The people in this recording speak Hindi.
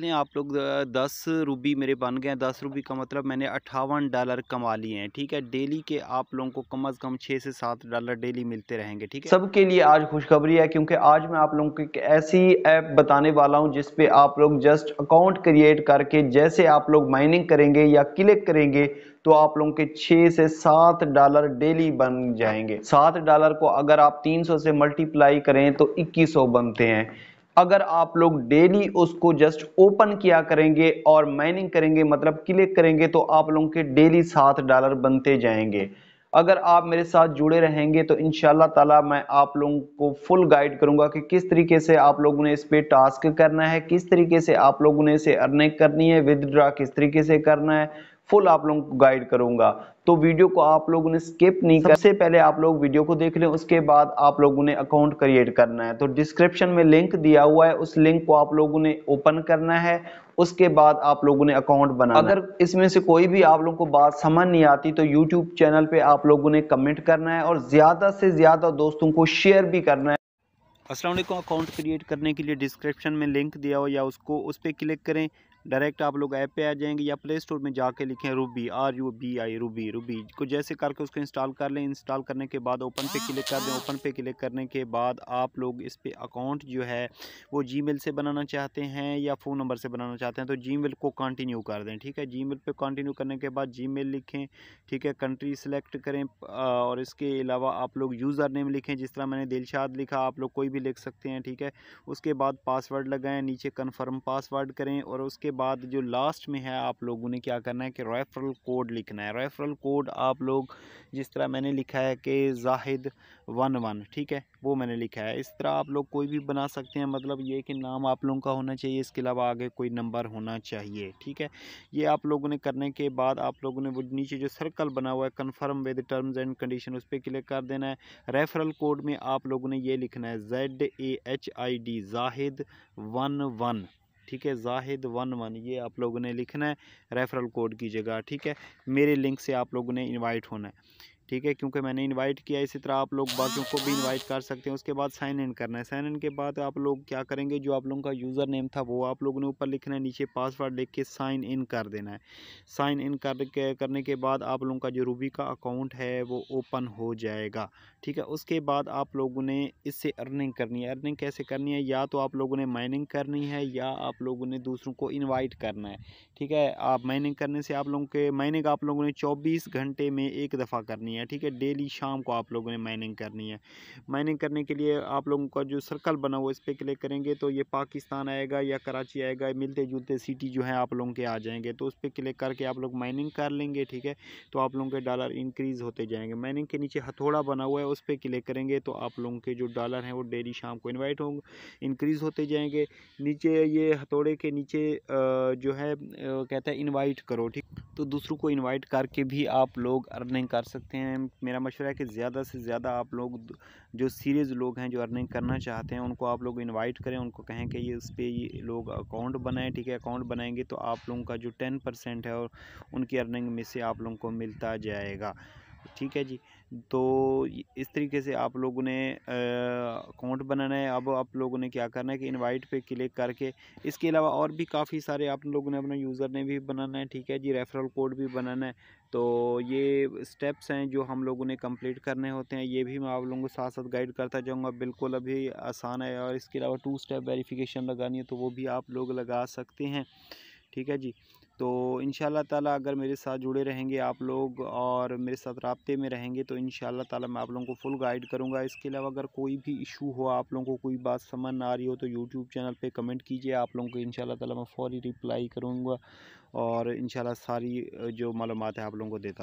लें आप लोग दस रूबी मेरे बन गए हैं दस रूबी का मतलब मैंने अट्ठावन डॉलर कमा लिए हैं ठीक है डेली के आप लोगों को कम अज़ कम छः से सात डॉलर डेली मिलते रहेंगे ठीक है सबके लिए आज खुशखबरी है क्योंकि आज मैं आप लोगों को एक ऐसी ऐप बताने वाला हूं जिस पे आप लोग जस्ट अकाउंट क्रिएट करके जैसे आप लोग माइनिंग करेंगे या क्लिक करेंगे तो आप लोगों के छः से सात डॉलर डेली बन जाएंगे सात डॉलर को अगर आप तीन से मल्टीप्लाई करें तो इक्कीस बनते हैं अगर आप लोग डेली उसको जस्ट ओपन किया करेंगे और माइनिंग करेंगे मतलब क्लिक करेंगे तो आप लोगों के डेली सात डॉलर बनते जाएंगे अगर आप मेरे साथ जुड़े रहेंगे तो इन ताला मैं आप लोगों को फुल गाइड करूंगा कि किस तरीके से आप लोगों ने इस पर टास्क करना है किस तरीके से आप लोगों ने इसे अर्निंग करनी है विदड्रा किस तरीके से करना है फुल आप लोगों को गाइड करूंगा तो वीडियो को आप लोगों ने स्किप नहीं कर सबसे पहले आप लोग वीडियो को देख लें उसके बाद आप लोगों ने अकाउंट क्रिएट करना है तो डिस्क्रिप्शन में लिंक दिया हुआ है उस लिंक को आप लोगों ने ओपन करना है उसके बाद आप लोगों ने अकाउंट बनाना अगर इसमें से कोई भी आप लोगों को बात समझ नहीं आती तो यूट्यूब चैनल पर आप लोगों ने कमेंट करना है और ज़्यादा से ज़्यादा दोस्तों को शेयर भी करना है असलम अकाउंट क्रिएट करने के लिए डिस्क्रिप्शन में लिंक दिया हो या उसको उस पर क्लिक करें डायरेक्ट आप लोग ऐप पे आ जाएंगे या प्ले स्टोर में जाके लिखें Ruby R U B I Ruby Ruby को जैसे करके उसको इंस्टॉल कर लें इंस्टॉल करने के बाद ओपन पे क्लिक कर दें ओपन पे क्लिक करने के बाद आप लोग इस पर अकाउंट जो है वो जी से बनाना चाहते हैं या फ़ोन नंबर से बनाना चाहते हैं तो जी को कंटिन्यू कर दें ठीक है जी मेल पर कंटिन्यू करने के बाद जी लिखें ठीक है कंट्री सेलेक्ट करें और इसके अलावा आप लोग यूज़र नेम लिखें जिस तरह मैंने दिलशाद लिखा आप लोग कोई भी लिख सकते हैं ठीक है उसके बाद पासवर्ड लगाएँ नीचे कन्फर्म पासवर्ड करें और उसके बाद जो लास्ट में है आप लोगों ने क्या करना है कि रेफरल कोड लिखना है रेफरल कोड आप लोग जिस तरह मैंने लिखा है कि जाहिद वन वन ठीक है वो मैंने लिखा है इस तरह आप लोग कोई भी बना सकते हैं मतलब ये कि नाम आप लोगों का होना चाहिए इसके अलावा आगे कोई नंबर होना चाहिए ठीक है ये आप लोगों ने करने के बाद आप लोगों ने वो नीचे जो सर्कल बना हुआ है confirm with terms and condition उस पर क्लिक कर देना है रेफरल कोड में आप लोगों ने ये लिखना है Z A H I D Zahid one one ठीक है जाहिद वन वन ये आप लोगों ने लिखना है रेफरल कोड की जगह ठीक है मेरे लिंक से आप लोगों ने इनवाइट होना है ठीक है क्योंकि मैंने इनवाइट किया इसी तरह आप लोग बाकियों को भी इनवाइट कर सकते हैं उसके बाद साइन इन करना है साइन इन के बाद आप लोग क्या करेंगे जो आप लोगों का यूज़र नेम था वो आप लोगों ने ऊपर लिखना है नीचे पासवर्ड लिख के साइन इन कर देना है साइन इन कर के, करने के बाद आप लोगों का जो रूबी का अकाउंट है वो ओपन हो जाएगा ठीक है उसके बाद आप लोगों ने इससे अर्निंग करनी है अर्निंग कैसे करनी है या तो आप लोगों ने माइनिंग करनी है या आप लोगों ने दूसरों को इन्वाइट करना है ठीक है आप माइनिंग करने से आप लोगों के माइनिंग आप लोगों ने चौबीस घंटे में एक दफ़ा करनी है है ठीक है डेली शाम को आप लोगों ने माइनिंग करनी है माइनिंग करने के लिए आप लोगों का जो सर्कल बना हुआ इस पर क्लिक करेंगे तो ये पाकिस्तान आएगा या कराची आएगा मिलते जुलते सिटी जो है आप लोगों के आ जाएंगे तो उस पर क्लिक करके आप लोग माइनिंग कर लेंगे ठीक है तो आप लोगों के डॉलर इंक्रीज़ होते जाएंगे माइनिंग के नीचे हथौड़ा बना हुआ है उस पर क्लिक करेंगे तो आप लोगों के जो डॉलर हैं वो डेली शाम को इन्वाइट होंगे इंक्रीज़ होते जाएंगे नीचे ये हथौड़े के नीचे जो है कहता है इन्वाइट करो ठीक तो दूसरों को इन्वाइट करके भी आप लोग अर्निंग कर सकते हैं हैं मेरा मशवरा है कि ज़्यादा से ज़्यादा आप लोग जो सीरियस लोग हैं जो अर्निंग करना चाहते हैं उनको आप लोग इनवाइट करें उनको कहें कि ये इस पर ये लोग अकाउंट बनाएं ठीक है अकाउंट बनाएंगे तो आप लोगों का जो टेन परसेंट है और उनकी अर्निंग में से आप लोगों को मिलता जाएगा ठीक है जी तो इस तरीके से आप लोगों ने अकाउंट बनाना है अब आप लोगों ने क्या करना है कि इनवाइट पे क्लिक करके इसके अलावा और भी काफ़ी सारे आप लोगों ने अपना यूज़र ने भी बनाना है ठीक है जी रेफरल कोड भी बनाना है तो ये स्टेप्स हैं जो हम लोगों ने कंप्लीट करने होते हैं ये भी मैं आप लोगों को साथ साथ गाइड करता जाऊँगा बिल्कुल अभी आसान है और इसके अलावा टू स्टेप वेरीफिकेशन लगानी है तो वो भी आप लोग लगा सकते हैं ठीक है जी तो इन ताला अगर मेरे साथ जुड़े रहेंगे आप लोग और मेरे साथ रबते में रहेंगे तो इन ताला मैं आप लोगों को फुल गाइड करूँगा इसके अलावा अगर कोई भी इशू हो आप लोगों को कोई बात समझ ना आ रही हो तो यूट्यूब चैनल पे कमेंट कीजिए आप लोगों को इन ताला मैं फ़ौरी रिप्लाई करूँगा और इन सारी जो मालूम है आप लोगों को देता